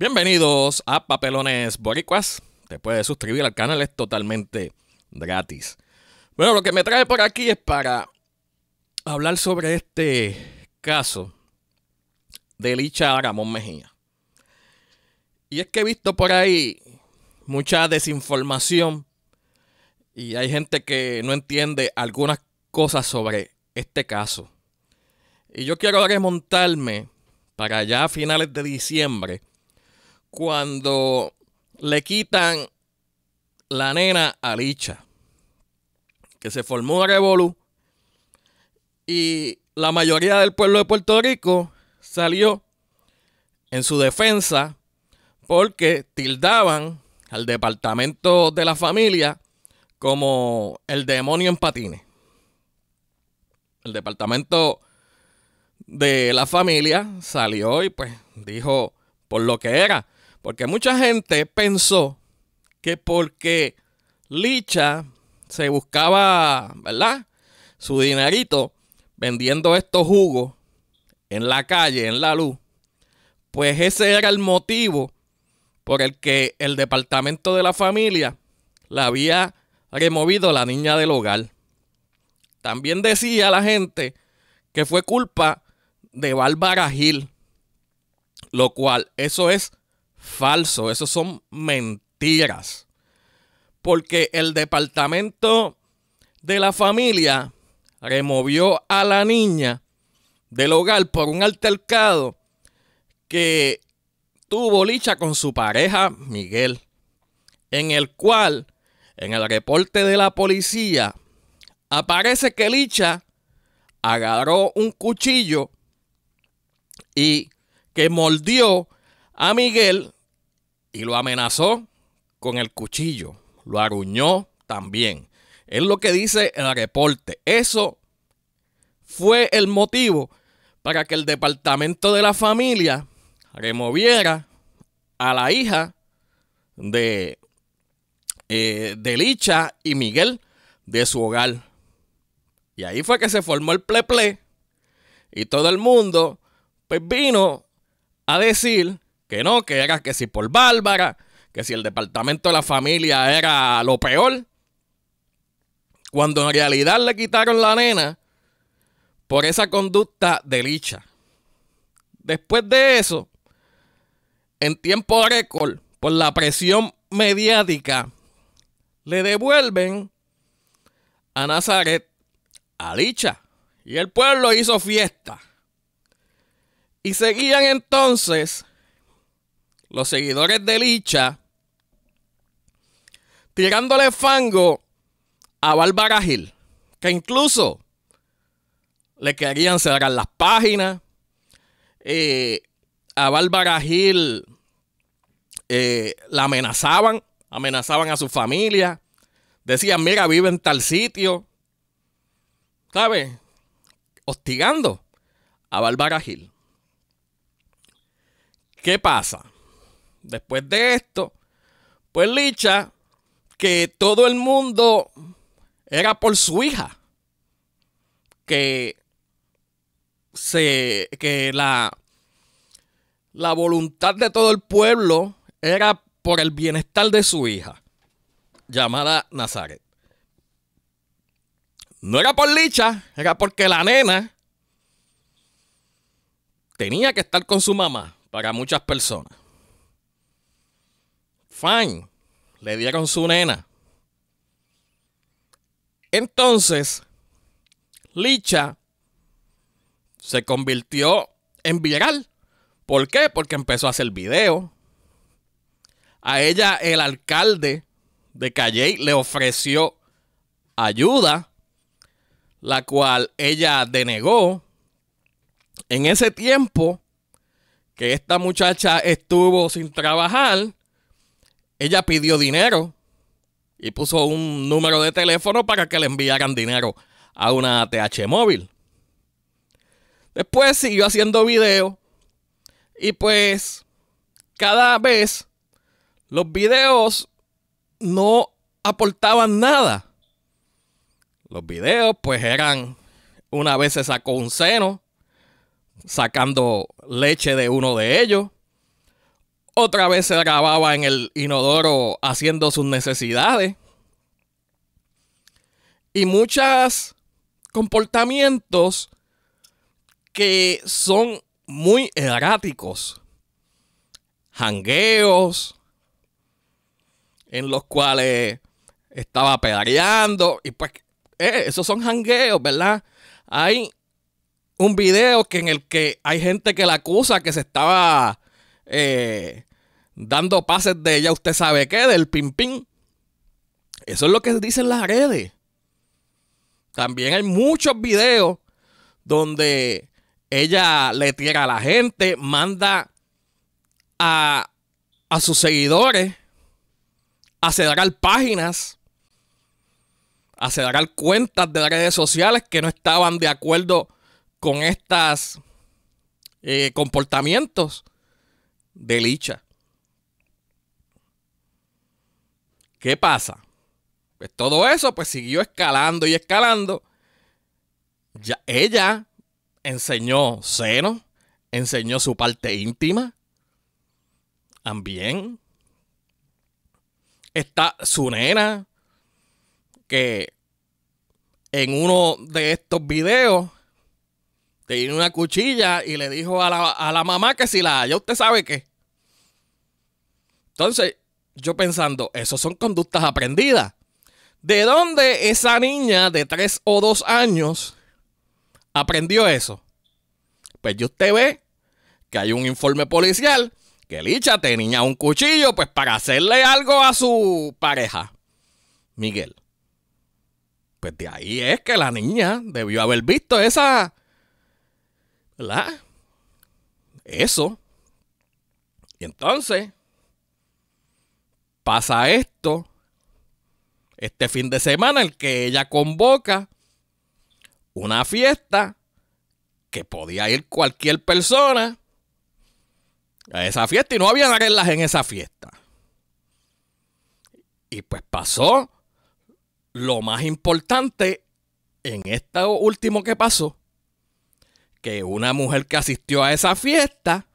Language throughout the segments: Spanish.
Bienvenidos a Papelones Boricuas. Te puedes suscribir al canal, es totalmente gratis. Bueno, lo que me trae por aquí es para hablar sobre este caso de Licha Ramón Mejía. Y es que he visto por ahí mucha desinformación y hay gente que no entiende algunas cosas sobre este caso. Y yo quiero remontarme para allá a finales de diciembre cuando le quitan la nena a Licha, que se formó una Revolu y la mayoría del pueblo de Puerto Rico salió en su defensa porque tildaban al departamento de la familia como el demonio en patines. El departamento de la familia salió y pues dijo por lo que era. Porque mucha gente pensó que porque Licha se buscaba, ¿verdad? Su dinerito vendiendo estos jugos en la calle, en la luz. Pues ese era el motivo por el que el departamento de la familia la había removido la niña del hogar. También decía la gente que fue culpa de Bárbara Gil, lo cual eso es falso, eso son mentiras. Porque el departamento de la familia removió a la niña del hogar por un altercado que tuvo Licha con su pareja Miguel, en el cual, en el reporte de la policía, aparece que Licha agarró un cuchillo y que mordió a Miguel y lo amenazó con el cuchillo. Lo aruñó también. Es lo que dice el reporte. Eso fue el motivo para que el departamento de la familia removiera a la hija de, eh, Licha y Miguel de su hogar. Y ahí fue que se formó el pleple. Y todo el mundo pues vino a decir que no, que era que si por Bárbara, que si el departamento de la familia era lo peor. Cuando en realidad le quitaron la nena por esa conducta de licha. Después de eso, en tiempo récord, por la presión mediática, le devuelven a Nazaret a Licha. Y el pueblo hizo fiesta. Y seguían entonces los seguidores de Licha, tirándole fango a Bárbara Gil, que incluso le querían cerrar las páginas. Eh, a Bárbara Gil eh, la amenazaban, amenazaban a su familia, decían, mira, vive en tal sitio, ¿sabes? Hostigando a Bárbara Gil. ¿Qué pasa? Después de esto, pues Licha, que todo el mundo era por su hija, que se, que la, la voluntad de todo el pueblo era por el bienestar de su hija, llamada Nazaret. No era por Licha, era porque la nena tenía que estar con su mamá para muchas personas. Fine. Le dieron su nena. Entonces, Licha se convirtió en viral. ¿Por qué? Porque empezó a hacer video. A ella el alcalde de Calle le ofreció ayuda, la cual ella denegó. En ese tiempo que esta muchacha estuvo sin trabajar, ella pidió dinero y puso un número de teléfono para que le enviaran dinero a una TH móvil. Después siguió haciendo video y pues cada vez los videos no aportaban nada. Los videos pues eran, una vez se sacó un seno, sacando leche de uno de ellos. Otra vez se grababa en el inodoro haciendo sus necesidades. Y muchos comportamientos que son muy erráticos. Jangueos en los cuales estaba pedaleando y pues eh, esos son jangueos, ¿verdad? Hay un video que en el que hay gente que la acusa que se estaba eh, dando pases de ella usted sabe qué, del pim pim. Eso es lo que dicen las redes. También hay muchos videos donde ella le tira a la gente, manda a, a sus seguidores a cerrar páginas, a cerrar cuentas de redes sociales que no estaban de acuerdo con estos eh, comportamientos. Delicha. ¿Qué pasa? Pues todo eso pues siguió escalando y escalando. Ya, ella enseñó seno, enseñó su parte íntima. También está su nena que en uno de estos videos tiene una cuchilla y le dijo a la, a la mamá que si la haya, usted sabe qué. Entonces, yo pensando, eso son conductas aprendidas. ¿De dónde esa niña de tres o dos años aprendió eso? Pues yo usted ve que hay un informe policial que Licha tenía un cuchillo pues para hacerle algo a su pareja, Miguel. Pues de ahí es que la niña debió haber visto esa... ¿Verdad? Eso. Y entonces, Pasa esto. Este fin de semana, el que ella convoca una fiesta que podía ir cualquier persona a esa fiesta y no había reglas en esa fiesta. Y pues pasó lo más importante en esto último que pasó, que una mujer que asistió a esa fiesta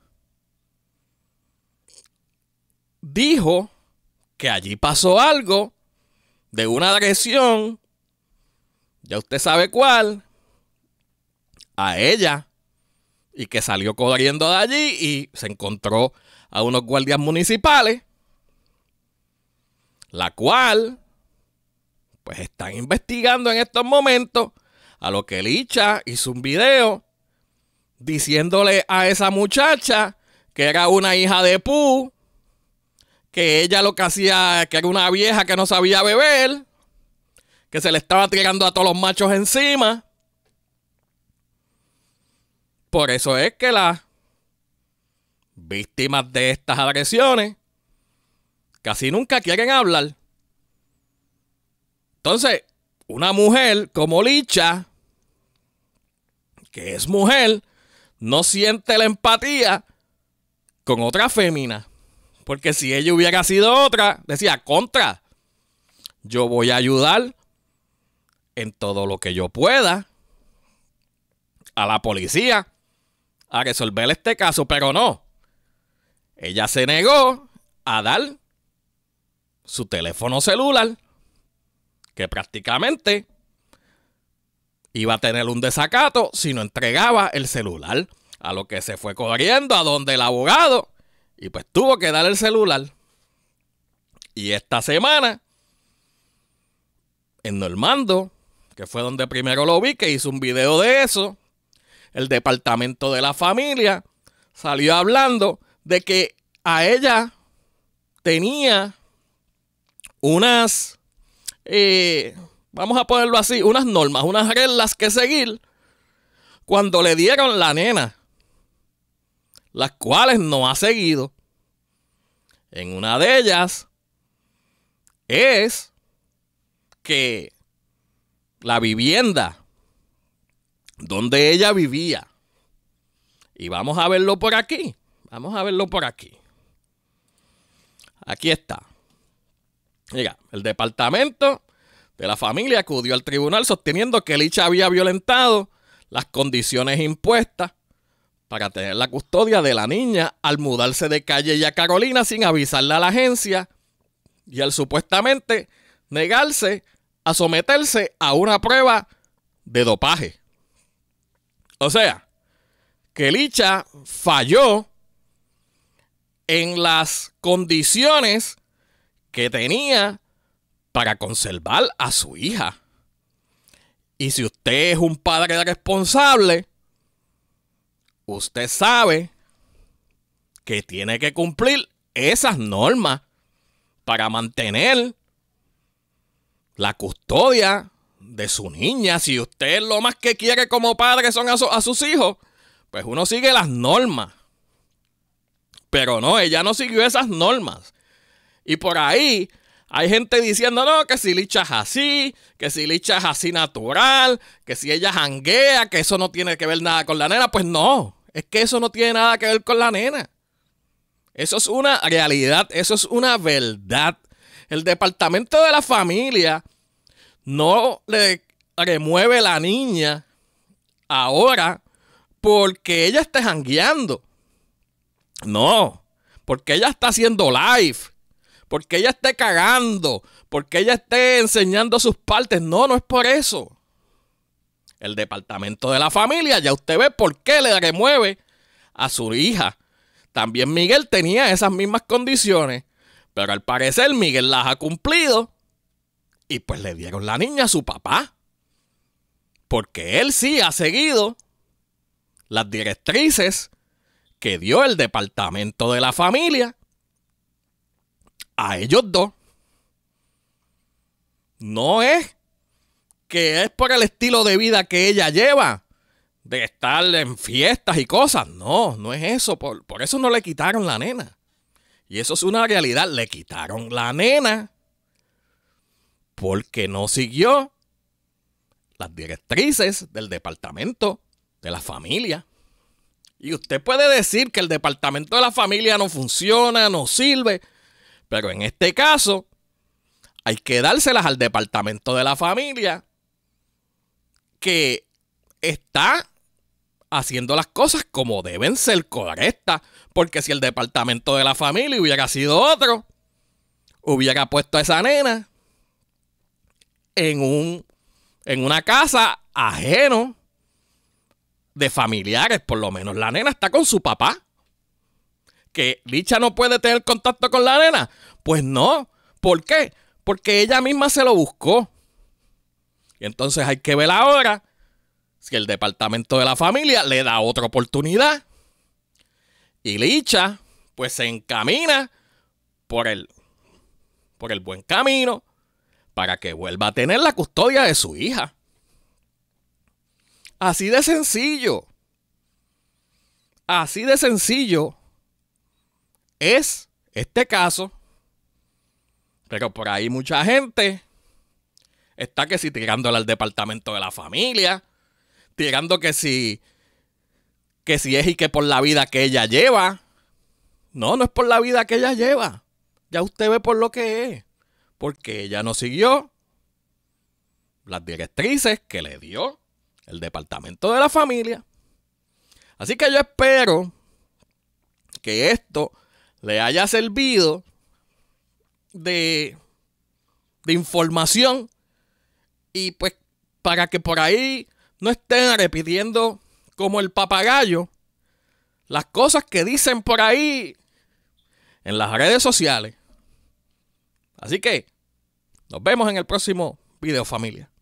dijo que allí pasó algo de una agresión, ya usted sabe cuál, a ella, y que salió corriendo de allí y se encontró a unos guardias municipales, la cual, pues están investigando en estos momentos, a lo que Licha hizo un video diciéndole a esa muchacha que era una hija de Pu, que ella lo que hacía, que era una vieja que no sabía beber, que se le estaba tirando a todos los machos encima. Por eso es que las víctimas de estas agresiones casi nunca quieren hablar. Entonces, una mujer como Licha, que es mujer, no siente la empatía con otra fémina. Porque si ella hubiera sido otra, decía, contra, yo voy a ayudar en todo lo que yo pueda a la policía a resolver este caso, pero no. Ella se negó a dar su teléfono celular, que prácticamente iba a tener un desacato si no entregaba el celular, a lo que se fue corriendo a donde el abogado y pues tuvo que dar el celular. Y esta semana, en Normando, que fue donde primero lo vi, que hizo un video de eso, el departamento de la familia salió hablando de que a ella tenía unas, eh, vamos a ponerlo así, unas normas, unas reglas que seguir cuando le dieron la nena las cuales no ha seguido. En una de ellas es que la vivienda donde ella vivía, y vamos a verlo por aquí, vamos a verlo por aquí. Aquí está. Mira, el departamento de la familia acudió al tribunal sosteniendo que Licha había violentado las condiciones impuestas para tener la custodia de la niña al mudarse de calle y a Carolina sin avisarle a la agencia y al supuestamente negarse a someterse a una prueba de dopaje. O sea, que Licha falló en las condiciones que tenía para conservar a su hija. Y si usted es un padre responsable, usted sabe que tiene que cumplir esas normas para mantener la custodia de su niña. Si usted lo más que quiere como padre son a, sus hijos, pues uno sigue las normas. Pero no, ella no siguió esas normas. Y por ahí hay gente diciendo, no, que si Licha es así, que si Licha es así natural, que si ella janguea, que eso no tiene que ver nada con la nena. Pues no, es que eso no tiene nada que ver con la nena. Eso es una realidad, eso es una verdad. El departamento de la familia no le remueve la niña ahora porque ella esté jangueando. No, porque ella está haciendo live porque ella esté cagando, porque ella esté enseñando sus partes. No, no es por eso. El departamento de la familia, ya usted ve por qué le remueve a su hija. También Miguel tenía esas mismas condiciones, pero al parecer Miguel las ha cumplido y pues le dieron la niña a su papá. Porque él sí ha seguido las directrices que dio el departamento de la familia a ellos dos. No es que es por el estilo de vida que ella lleva, de estar en fiestas y cosas. No, no es eso. Por, eso no le quitaron la nena. Y eso es una realidad. Le quitaron la nena porque no siguió las directrices del departamento de la familia. Y usted puede decir que el departamento de la familia no funciona, no sirve. Pero en este caso, hay que dárselas al departamento de la familia que está haciendo las cosas como deben ser correctas. Porque si el departamento de la familia hubiera sido otro, hubiera puesto a esa nena en, un, en una casa ajeno de familiares, por lo menos. La nena está con su papá que Licha no puede tener contacto con la nena? Pues no. ¿Por qué? Porque ella misma se lo buscó. Y entonces hay que ver ahora si el departamento de la familia le da otra oportunidad. Y Licha, pues se encamina por el, por el buen camino para que vuelva a tener la custodia de su hija. Así de sencillo. Así de sencillo es este caso. Pero por ahí mucha gente está que si tirándole al departamento de la familia, tirando que si que si es y que por la vida que ella lleva. No, no es por la vida que ella lleva. Ya usted ve por lo que es. Porque ella no siguió las directrices que le dio el departamento de la familia. Así que yo espero que esto le haya servido de, de información y pues para que por ahí no estén repitiendo como el papagayo las cosas que dicen por ahí en las redes sociales. Así que nos vemos en el próximo video familia.